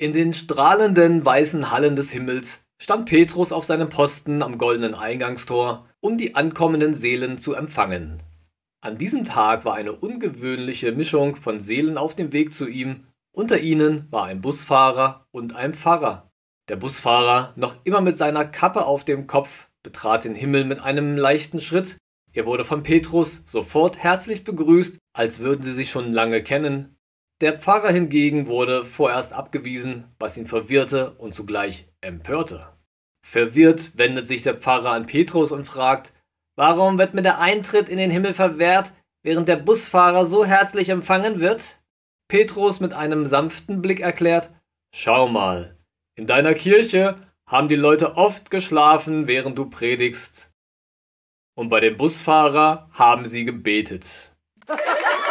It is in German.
In den strahlenden weißen Hallen des Himmels stand Petrus auf seinem Posten am goldenen Eingangstor, um die ankommenden Seelen zu empfangen. An diesem Tag war eine ungewöhnliche Mischung von Seelen auf dem Weg zu ihm, unter ihnen war ein Busfahrer und ein Pfarrer. Der Busfahrer, noch immer mit seiner Kappe auf dem Kopf, betrat den Himmel mit einem leichten Schritt. Er wurde von Petrus sofort herzlich begrüßt, als würden sie sich schon lange kennen. Der Pfarrer hingegen wurde vorerst abgewiesen, was ihn verwirrte und zugleich empörte. Verwirrt wendet sich der Pfarrer an Petrus und fragt, warum wird mir der Eintritt in den Himmel verwehrt, während der Busfahrer so herzlich empfangen wird? Petrus mit einem sanften Blick erklärt, schau mal, in deiner Kirche haben die Leute oft geschlafen, während du predigst, und bei dem Busfahrer haben sie gebetet.